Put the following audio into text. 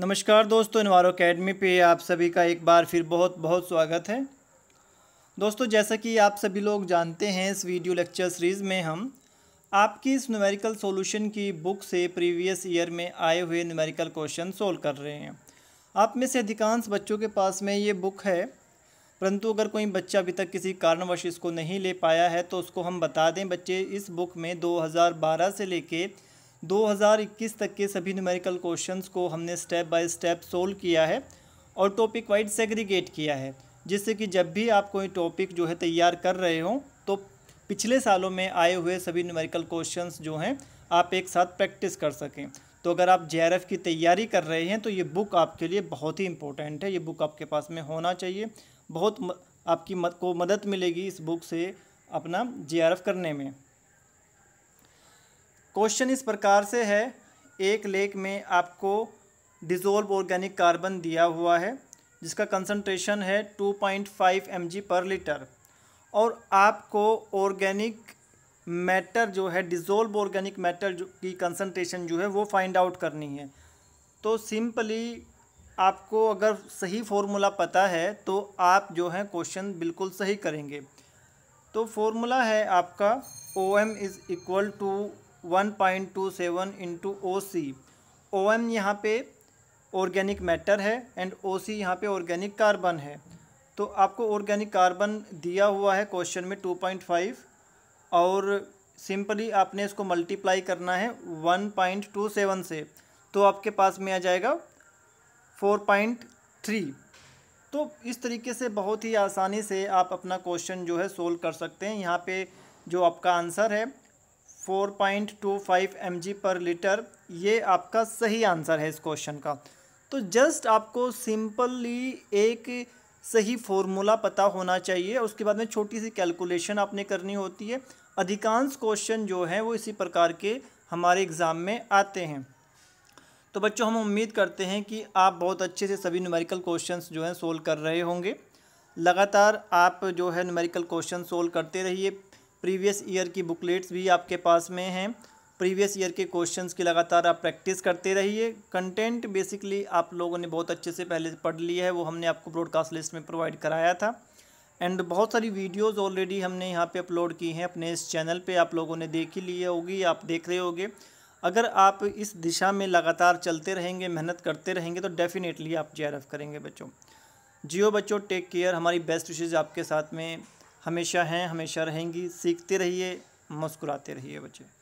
नमस्कार दोस्तों इनवारो अकेडमी पे आप सभी का एक बार फिर बहुत बहुत स्वागत है दोस्तों जैसा कि आप सभी लोग जानते हैं इस वीडियो लेक्चर सीरीज़ में हम आपकी इस न्यूमेरिकल सॉल्यूशन की बुक से प्रीवियस ईयर में आए हुए न्यूमेरिकल क्वेश्चन सोल्व कर रहे हैं आप में से अधिकांश बच्चों के पास में ये बुक है परंतु अगर कोई बच्चा अभी तक किसी कारणवश इसको नहीं ले पाया है तो उसको हम बता दें बच्चे इस बुक में दो से लेके 2021 तक के सभी न्यूमेरिकल क्वेश्चंस को हमने स्टेप बाय स्टेप सोल्व किया है और टॉपिक वाइज सेग्रीगेट किया है जिससे कि जब भी आप कोई टॉपिक जो है तैयार कर रहे हो तो पिछले सालों में आए हुए सभी न्यूमेरिकल क्वेश्चंस जो हैं आप एक साथ प्रैक्टिस कर सकें तो अगर आप जे की तैयारी कर रहे हैं तो ये बुक आपके लिए बहुत ही इंपॉर्टेंट है ये बुक आपके पास में होना चाहिए बहुत आपकी मद, को मदद मिलेगी इस बुक से अपना जे करने में क्वेश्चन इस प्रकार से है एक लेक में आपको डिजोल्व ऑर्गेनिक कार्बन दिया हुआ है जिसका कंसंट्रेशन है 2.5 पॉइंट पर लीटर और आपको ऑर्गेनिक मैटर जो है डिजोल्व ऑर्गेनिक मैटर की कंसंट्रेशन जो है वो फाइंड आउट करनी है तो सिंपली आपको अगर सही फॉर्मूला पता है तो आप जो है क्वेश्चन बिल्कुल सही करेंगे तो फॉर्मूला है आपका O M is equal to one point two seven into O C O M यहाँ पे ऑर्गेनिक मैटर है एंड ओ सी यहाँ पे ऑर्गेनिक कार्बन है तो आपको ऑर्गेनिक कार्बन दिया हुआ है क्वेश्चन में टू पॉइंट फाइव और सिंपली आपने इसको मल्टीप्लाई करना है वन पॉइंट टू सेवन से तो आपके पास में आ जाएगा फोर पॉइंट थ्री तो इस तरीके से बहुत ही आसानी से आप अपना क्वेश्चन जो है सोल्व कर सकते हैं यहाँ पे जो आपका आंसर है four point two five m g per litre ये आपका सही आंसर है इस क्वेश्चन का तो जस्ट आपको सिंपली एक सही फॉर्मूला पता होना चाहिए उसके बाद में छोटी सी कैलकुलेशन आपने करनी होती है अधिकांश क्वेश्चन जो हैं वो इसी प्रकार के हमारे एग्ज़ाम में आते हैं तो बच्चों हम उम्मीद करते हैं कि आप बहुत अच्छे से सभी न्यूमेरिकल क्वेश्चंस जो हैं सोल्व कर रहे होंगे लगातार आप जो है न्यूमेरिकल क्वेश्चन सोल्व करते रहिए प्रीवियस ईयर की बुकलेट्स भी आपके पास में हैं प्रीवियस ईयर के क्वेश्चंस की लगातार आप प्रैक्टिस करते रहिए कंटेंट बेसिकली आप लोगों ने बहुत अच्छे से पहले पढ़ लिया है वो हमने आपको ब्रॉडकास्ट लिस्ट में प्रोवाइड कराया था एंड बहुत सारी वीडियोस ऑलरेडी हमने यहाँ पे अपलोड की हैं अपने इस चैनल पे आप लोगों ने देख ही लिए होगी आप देख रहे होगे अगर आप इस दिशा में लगातार चलते रहेंगे मेहनत करते रहेंगे तो डेफ़िनेटली आप जे करेंगे बच्चों जियो बच्चों टेक केयर हमारी बेस्ट विशेज़ आपके साथ में हमेशा हैं हमेशा रहेंगी सीखते रहिए मुस्कुराते रहिए बच्चे